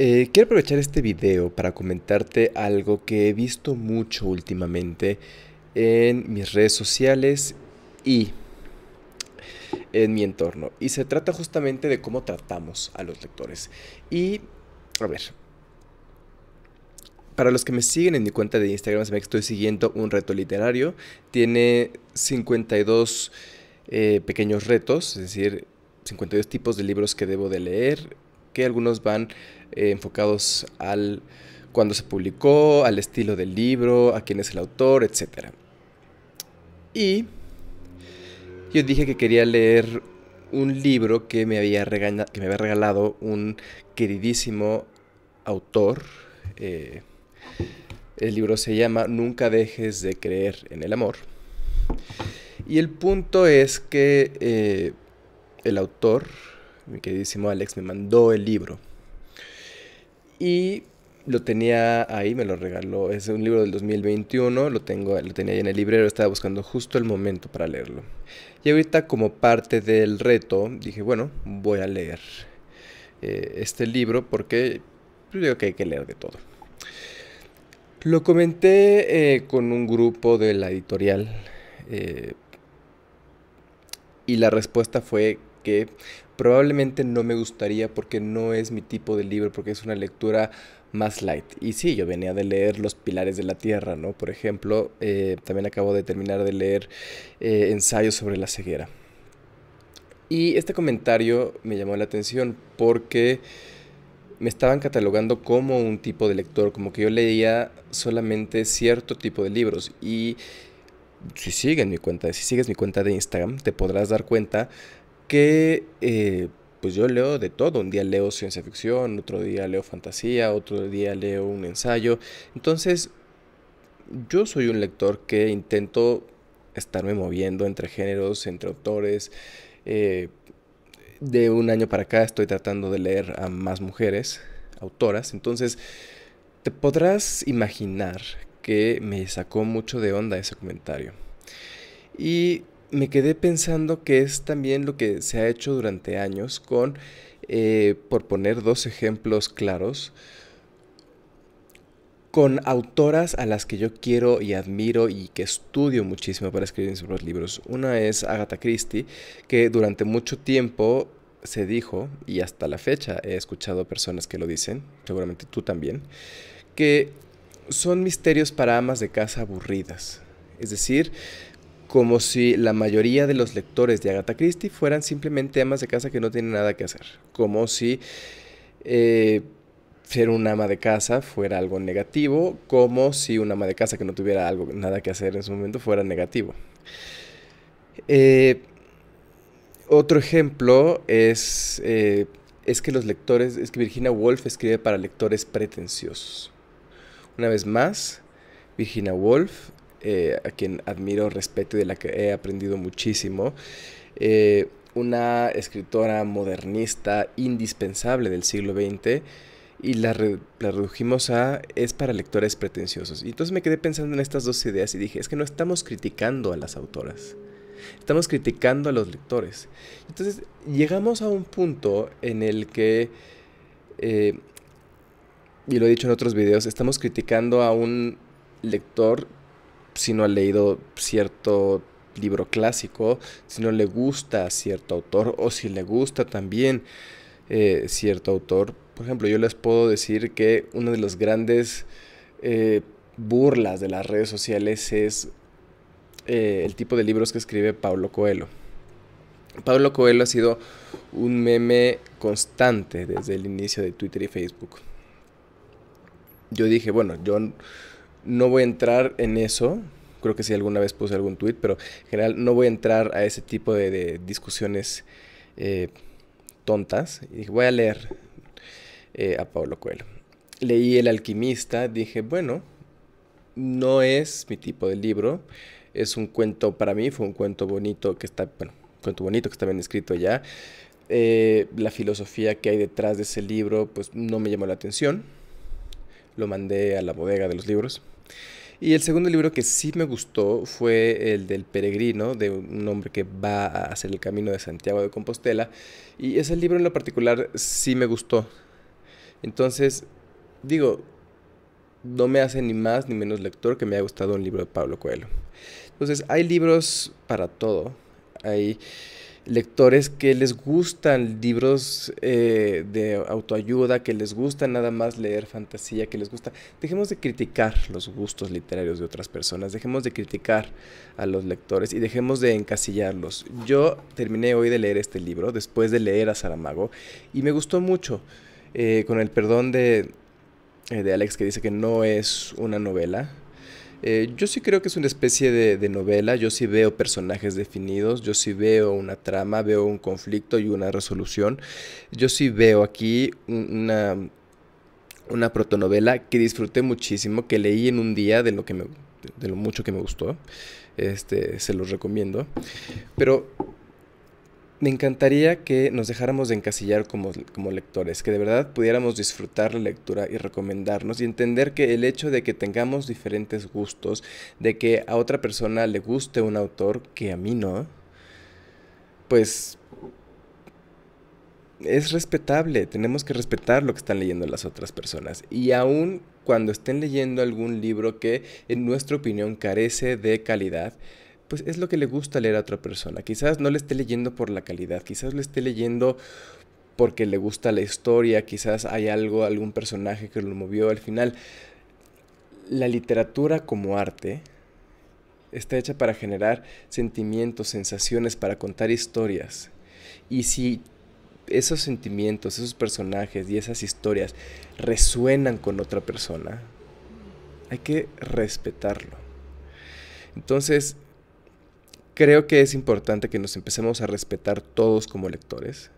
Eh, quiero aprovechar este video para comentarte algo que he visto mucho últimamente en mis redes sociales y en mi entorno. Y se trata justamente de cómo tratamos a los lectores. Y, a ver, para los que me siguen en mi cuenta de Instagram, se me estoy siguiendo un reto literario. Tiene 52 eh, pequeños retos, es decir, 52 tipos de libros que debo de leer algunos van eh, enfocados al cuando se publicó, al estilo del libro, a quién es el autor, etc. Y yo dije que quería leer un libro que me había, que me había regalado un queridísimo autor. Eh, el libro se llama Nunca dejes de creer en el amor. Y el punto es que eh, el autor mi queridísimo Alex me mandó el libro. Y lo tenía ahí, me lo regaló. Es un libro del 2021, lo, tengo, lo tenía ahí en el librero, estaba buscando justo el momento para leerlo. Y ahorita como parte del reto, dije, bueno, voy a leer eh, este libro porque pues, creo que hay que leer de todo. Lo comenté eh, con un grupo de la editorial eh, y la respuesta fue probablemente no me gustaría porque no es mi tipo de libro, porque es una lectura más light. Y sí, yo venía de leer Los Pilares de la Tierra, ¿no? Por ejemplo, eh, también acabo de terminar de leer eh, Ensayos sobre la ceguera. Y este comentario me llamó la atención porque me estaban catalogando como un tipo de lector, como que yo leía solamente cierto tipo de libros. Y si sigues mi cuenta, si sigues mi cuenta de Instagram, te podrás dar cuenta que eh, pues yo leo de todo. Un día leo ciencia ficción, otro día leo fantasía, otro día leo un ensayo. Entonces, yo soy un lector que intento estarme moviendo entre géneros, entre autores. Eh, de un año para acá estoy tratando de leer a más mujeres autoras. Entonces, te podrás imaginar que me sacó mucho de onda ese comentario. Y me quedé pensando que es también lo que se ha hecho durante años con, eh, por poner dos ejemplos claros, con autoras a las que yo quiero y admiro y que estudio muchísimo para escribir mis propios libros. Una es Agatha Christie, que durante mucho tiempo se dijo, y hasta la fecha he escuchado personas que lo dicen, seguramente tú también, que son misterios para amas de casa aburridas. Es decir, como si la mayoría de los lectores de Agatha Christie fueran simplemente amas de casa que no tienen nada que hacer, como si eh, ser un ama de casa fuera algo negativo, como si un ama de casa que no tuviera algo, nada que hacer en su momento fuera negativo. Eh, otro ejemplo es, eh, es que los lectores, es que Virginia Woolf escribe para lectores pretenciosos. Una vez más, Virginia Woolf eh, a quien admiro, respeto y de la que he aprendido muchísimo. Eh, una escritora modernista indispensable del siglo XX y la, redujimos a es para lectores pretenciosos. Y entonces me quedé pensando en estas dos ideas y dije, es que no estamos criticando a las autoras, estamos criticando a los lectores. Entonces llegamos a un punto en el que, eh, y lo he dicho en otros videos, estamos criticando a un lector si no ha leído cierto libro clásico, si no le gusta cierto autor o si le gusta también eh, cierto autor. Por ejemplo, yo les puedo decir que una de las grandes eh, burlas de las redes sociales es eh, el tipo de libros que escribe Pablo Coelho. Pablo Coelho ha sido un meme constante desde el inicio de Twitter y Facebook. Yo dije, bueno, yo no voy a entrar en eso. Creo que sí alguna vez puse algún tuit, pero en general no voy a entrar a ese tipo de, discusiones eh, tontas. Y dije, voy a leer eh, a Pablo Coelho. Leí El alquimista, dije, bueno, no es mi tipo de libro. Es un cuento para mí, fue un cuento bonito que está, bueno, cuento bonito que está bien escrito ya. Eh, la filosofía que hay detrás de ese libro, pues no me llamó la atención. Lo mandé a la bodega de los libros. Y el segundo libro que sí me gustó fue el del peregrino, de un hombre que va a hacer el camino de Santiago de Compostela. Y ese libro en lo particular sí me gustó. Entonces, digo, no me hace ni más ni menos lector que me haya gustado un libro de Pablo Coelho. Entonces, hay libros para todo. Hay lectores que les gustan libros eh, de autoayuda, que les gusta nada más leer fantasía, que les gusta... Dejemos de criticar los gustos literarios de otras personas, dejemos de criticar a los lectores y dejemos de encasillarlos. Yo terminé hoy de leer este libro, después de leer a Saramago, y me gustó mucho, eh, con el perdón de, eh, de Alex que dice que no es una novela eh, yo sí creo que es una especie de, novela, yo sí veo personajes definidos, yo sí veo una trama, veo un conflicto y una resolución, yo sí veo aquí una, una protonovela que disfruté muchísimo, que leí en un día de lo, que de lo mucho que me gustó, este, se los recomiendo, pero me encantaría que nos dejáramos de encasillar como, como, lectores, que de verdad pudiéramos disfrutar la lectura y recomendarnos y entender que el hecho de que tengamos diferentes gustos, de que a otra persona le guste un autor que a mí no, pues es respetable, tenemos que respetar lo que están leyendo las otras personas. Y aún cuando estén leyendo algún libro que en nuestra opinión carece de calidad, pues es lo que le gusta leer a otra persona. Quizás no le esté leyendo por la calidad, quizás le esté leyendo porque le gusta la historia, quizás hay algo, algún personaje que lo movió al final. La literatura como arte está hecha para generar sentimientos, sensaciones, para contar historias. Y si esos sentimientos, esos personajes y esas historias resuenan con otra persona, hay que respetarlo. Entonces, Creo que es importante que nos empecemos a respetar todos como lectores,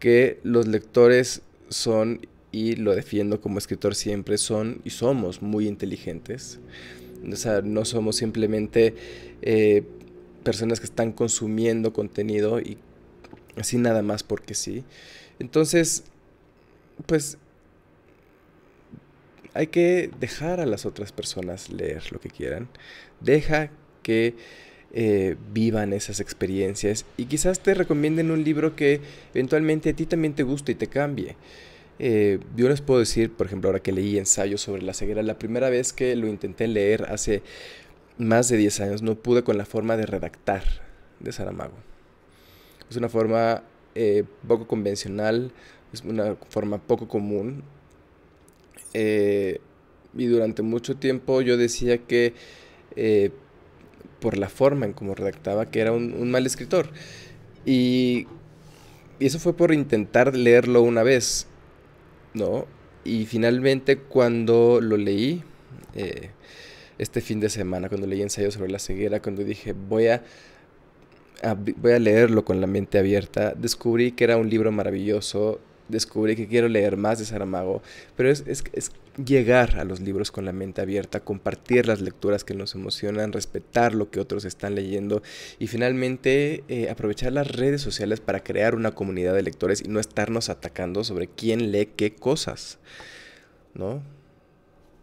que los lectores son, y lo defiendo como escritor siempre, son y somos muy inteligentes. O sea, no somos simplemente eh, personas que están consumiendo contenido y así nada más porque sí. Entonces, pues hay que dejar a las otras personas leer lo que quieran. Deja que eh, vivan esas experiencias y quizás te recomienden un libro que eventualmente a ti también te guste y te cambie. Eh, yo les puedo decir, por ejemplo, ahora que leí ensayos sobre la ceguera, la primera vez que lo intenté leer hace más de 10 años no pude con la forma de redactar de Saramago. Es una forma eh, poco convencional, es una forma poco común. y durante mucho tiempo yo decía que por la forma en cómo redactaba, que era un, mal escritor. Y, eso fue por intentar leerlo una vez, ¿no? Y finalmente cuando lo leí, eh, este fin de semana, cuando leí ensayo sobre la ceguera, cuando dije, voy voy a leerlo con la mente abierta, descubrí que era un libro maravilloso descubrí que quiero leer más de Saramago, pero es, llegar a los libros con la mente abierta, compartir las lecturas que nos emocionan, respetar lo que otros están leyendo y finalmente eh, aprovechar las redes sociales para crear una comunidad de lectores y no estarnos atacando sobre quién lee qué cosas, ¿no?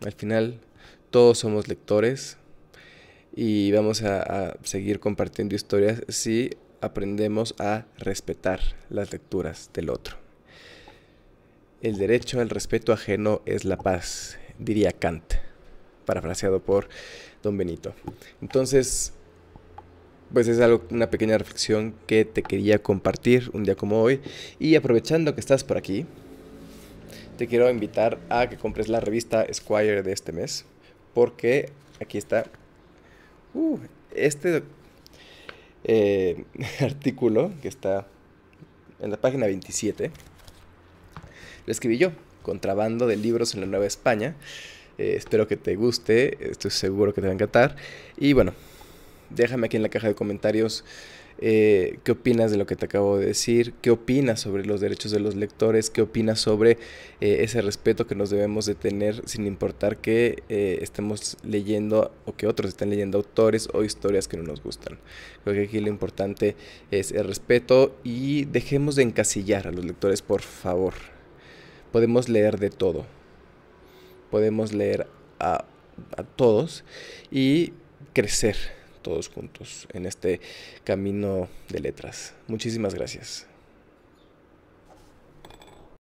Al final, todos somos lectores y vamos a seguir compartiendo historias si aprendemos a respetar las lecturas del otro. El derecho al respeto ajeno es la paz, diría Kant, parafraseado por don Benito. Entonces, pues es algo, una pequeña reflexión que te quería compartir un día como hoy. Y aprovechando que estás por aquí, te quiero invitar a que compres la revista Squire de este mes, porque aquí está. Uh, este eh, artículo que está en la página 27 lo escribí yo, Contrabando de Libros en la Nueva España. Eh, espero que te guste, estoy seguro que te va a encantar. Y bueno, déjame aquí en la caja de comentarios eh, qué opinas de lo que te acabo de decir, qué opinas sobre los derechos de los lectores, qué opinas sobre eh, ese respeto que nos debemos de tener sin importar que estemos leyendo o que otros estén leyendo autores o historias que no nos gustan. Creo que aquí lo importante es el respeto y dejemos de encasillar a los lectores, por favor podemos leer de todo. Podemos leer a, a todos y crecer todos juntos en este camino de letras. Muchísimas gracias.